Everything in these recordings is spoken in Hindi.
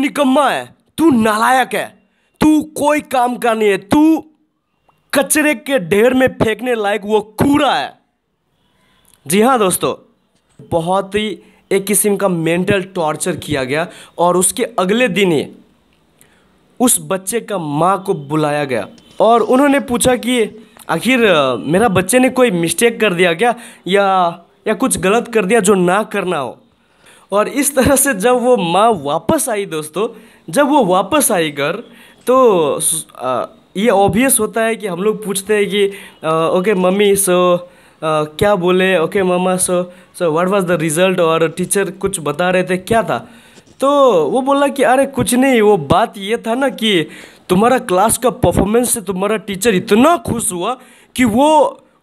निकम्मा है तू नालायक है तू कोई काम का नहीं है तू कचरे के ढेर में फेंकने लायक वो कूड़ा है जी हाँ दोस्तों बहुत ही एक किस्म का मेंटल टॉर्चर किया गया और उसके अगले दिन ही उस बच्चे का माँ को बुलाया गया और उन्होंने पूछा कि आखिर मेरा बच्चे ने कोई मिस्टेक कर दिया क्या या या कुछ गलत कर दिया जो ना करना हो और इस तरह से जब वो माँ वापस आई दोस्तों जब वो वापस आई घर तो ये ऑब्वियस होता है कि हम लोग पूछते हैं कि ओके मम्मी सो क्या बोले ओके मामा so so what was the result और टीचर कुछ बता रहे थे क्या था तो वो बोला कि अरे कुछ नहीं वो बात ये था ना कि तुम्हारा क्लास का परफॉर्मेंस से तुम्हारा टीचर इतना खुश हुआ कि वो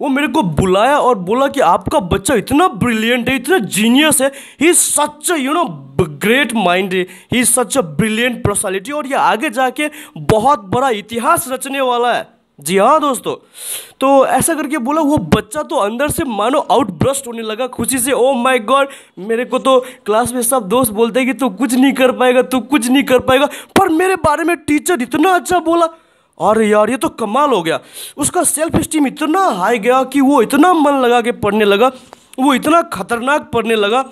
वो मेरे को बुलाया और बोला कि आपका बच्चा इतना ब्रिलियंट है इतना जीनियस है he such you know great mind he such a brilliant personality और ये आगे जाके बहुत बड़ा इतिहास रचने वाला है जी हाँ दोस्तों तो ऐसा करके बोला वो बच्चा तो अंदर से मानो आउटब्रस्ट होने लगा खुशी से ओ माय गॉड मेरे को तो क्लास में सब दोस्त बोलते हैं कि तू तो कुछ नहीं कर पाएगा तू तो कुछ नहीं कर पाएगा पर मेरे बारे में टीचर इतना अच्छा बोला अरे यार ये तो कमाल हो गया उसका सेल्फ स्टीम इतना हाई गया कि वो इतना मन लगा के पढ़ने लगा वो इतना खतरनाक पढ़ने लगा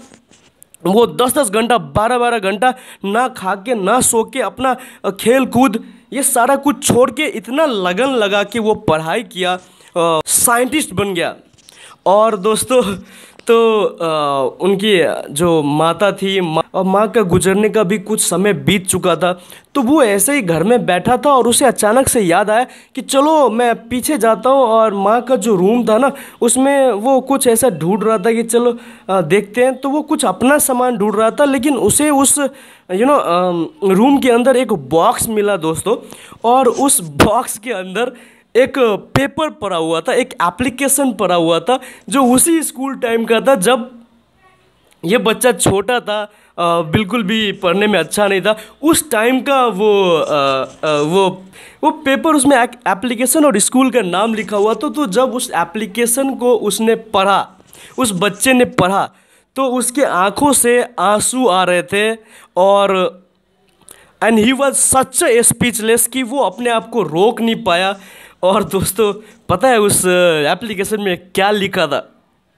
वो दस दस घंटा बारह बारह घंटा ना खा के ना सो के अपना खेल कूद ये सारा कुछ छोड़ के इतना लगन लगा कि वो पढ़ाई किया साइंटिस्ट बन गया और दोस्तों तो आ, उनकी जो माता थी माँ और माँ का गुजरने का भी कुछ समय बीत चुका था तो वो ऐसे ही घर में बैठा था और उसे अचानक से याद आया कि चलो मैं पीछे जाता हूँ और माँ का जो रूम था ना उसमें वो कुछ ऐसा ढूंढ रहा था कि चलो आ, देखते हैं तो वो कुछ अपना सामान ढूंढ रहा था लेकिन उसे उस यू नो रूम के अंदर एक बॉक्स मिला दोस्तों और उस बॉक्स के अंदर एक पेपर पड़ा हुआ था एक एप्लीकेशन पड़ा हुआ था जो उसी स्कूल टाइम का था जब ये बच्चा छोटा था आ, बिल्कुल भी पढ़ने में अच्छा नहीं था उस टाइम का वो आ, आ, वो वो पेपर उसमें एप्लीकेशन और स्कूल का नाम लिखा हुआ था तो जब उस एप्लीकेशन को उसने पढ़ा उस बच्चे ने पढ़ा तो उसके आँखों से आंसू आ रहे थे और and he was such a speechless कि वो अपने आप को रोक नहीं पाया और दोस्तों पता है उस एप्लीकेशन में क्या लिखा था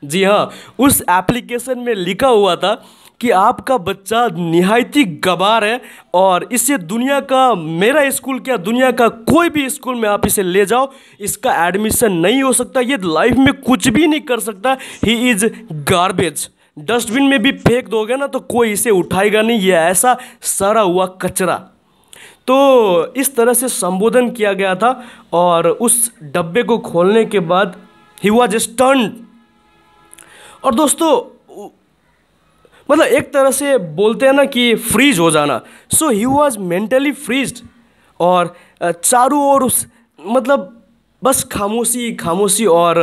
जी हाँ उस एप्लीकेशन में लिखा हुआ था कि आपका बच्चा निहायती गवार है और इसे दुनिया का मेरा स्कूल क्या दुनिया का कोई भी स्कूल में आप इसे ले जाओ इसका एडमिशन नहीं हो सकता ये लाइफ में कुछ भी नहीं कर सकता ही इज़ गार्बेज डस्टबिन में भी फेंक दोगे ना तो कोई इसे उठाएगा नहीं ये ऐसा सारा हुआ कचरा तो इस तरह से संबोधन किया गया था और उस डब्बे को खोलने के बाद ही वॉज स्टर्न और दोस्तों मतलब एक तरह से बोलते हैं ना कि फ्रीज हो जाना so he was mentally freeze और चारों ओर उस मतलब बस खामोशी खामोशी और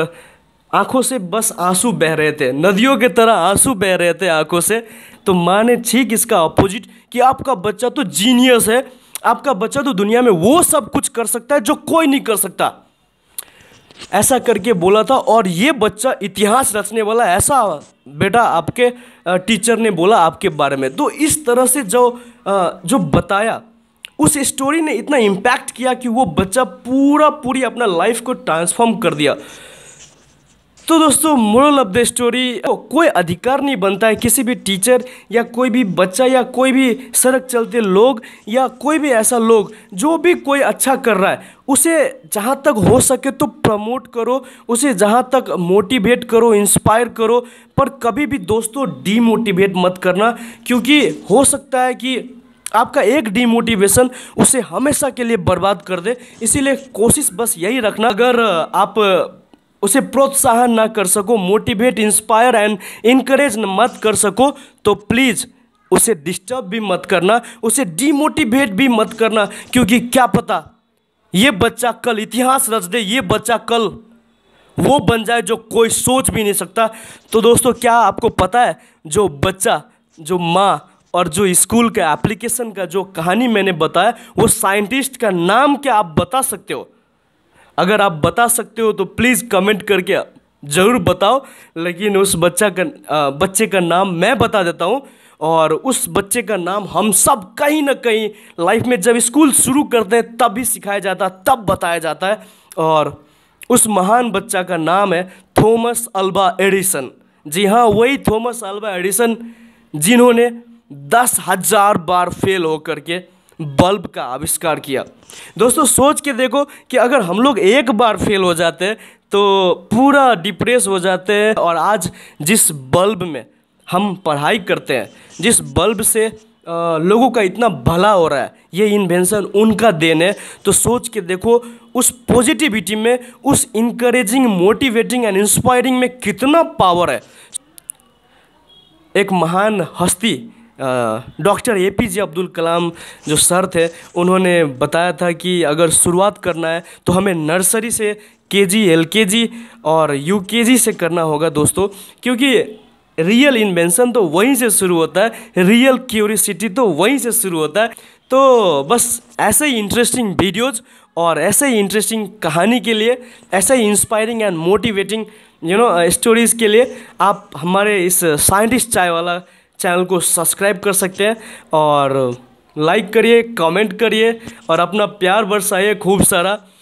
आंखों से बस आंसू बह रहे थे नदियों की तरह आंसू बह रहे थे आंखों से तो माँ ने ठीक इसका अपोजिट कि आपका बच्चा तो जीनियस है आपका बच्चा तो दुनिया में वो सब कुछ कर सकता है जो कोई नहीं कर सकता ऐसा करके बोला था और ये बच्चा इतिहास रचने वाला ऐसा बेटा आपके टीचर ने बोला आपके बारे में तो इस तरह से जो जो बताया उस स्टोरी ने इतना इम्पैक्ट किया कि वो बच्चा पूरा पूरी अपना लाइफ को ट्रांसफॉर्म कर दिया तो दोस्तों मोरल ऑफ द स्टोरी कोई अधिकार नहीं बनता है किसी भी टीचर या कोई भी बच्चा या कोई भी सड़क चलते लोग या कोई भी ऐसा लोग जो भी कोई अच्छा कर रहा है उसे जहाँ तक हो सके तो प्रमोट करो उसे जहाँ तक मोटिवेट करो इंस्पायर करो पर कभी भी दोस्तों डीमोटिवेट मत करना क्योंकि हो सकता है कि आपका एक डीमोटिवेशन उसे हमेशा के लिए बर्बाद कर दे इसीलिए कोशिश बस यही रखना अगर आप उसे प्रोत्साहन ना कर सको मोटिवेट इंस्पायर एंड इनकरेज मत कर सको तो प्लीज़ उसे डिस्टर्ब भी मत करना उसे डीमोटिवेट भी मत करना क्योंकि क्या पता ये बच्चा कल इतिहास रच दे ये बच्चा कल वो बन जाए जो कोई सोच भी नहीं सकता तो दोस्तों क्या आपको पता है जो बच्चा जो माँ और जो स्कूल का एप्लीकेशन का जो कहानी मैंने बताया वो साइंटिस्ट का नाम क्या आप बता सकते हो अगर आप बता सकते हो तो प्लीज़ कमेंट करके ज़रूर बताओ लेकिन उस बच्चा का बच्चे का नाम मैं बता देता हूँ और उस बच्चे का नाम हम सब कहीं ना कहीं लाइफ में जब स्कूल शुरू करते हैं तब ही सिखाया जाता है तब बताया जाता है और उस महान बच्चा का नाम है थॉमस अल्बा एडिसन जी हाँ वही थॉमस अल्बा एडिसन जिन्होंने दस हज़ार बार फेल होकर के बल्ब का आविष्कार किया दोस्तों सोच के देखो कि अगर हम लोग एक बार फेल हो जाते तो पूरा डिप्रेस हो जाते हैं और आज जिस बल्ब में हम पढ़ाई करते हैं जिस बल्ब से लोगों का इतना भला हो रहा है ये इन्वेंशन उनका देन है तो सोच के देखो उस पॉजिटिविटी में उस इंकरेजिंग मोटिवेटिंग एंड इंस्पायरिंग में कितना पावर है एक महान हस्ती doctor A P J Abdul Kalam जो सर थे उन्होंने बताया था कि अगर शुरुआत करना है तो हमें नर्सरी से के जी एल के जी और यू के जी से करना होगा दोस्तों क्योंकि रियल इन्वेंशन तो वहीं से शुरू होता है रियल क्यूरिसिटी तो वहीं से शुरू होता है तो बस ऐसे ही इंटरेस्टिंग वीडियोज़ और ऐसे ही इंटरेस्टिंग कहानी के लिए ऐसे ही inspiring and motivating you know stories के लिए आप हमारे इस साइंटिस्ट चाय वाला चैनल को सब्सक्राइब कर सकते हैं और लाइक करिए कमेंट करिए और अपना प्यार बरसाइए खूब सारा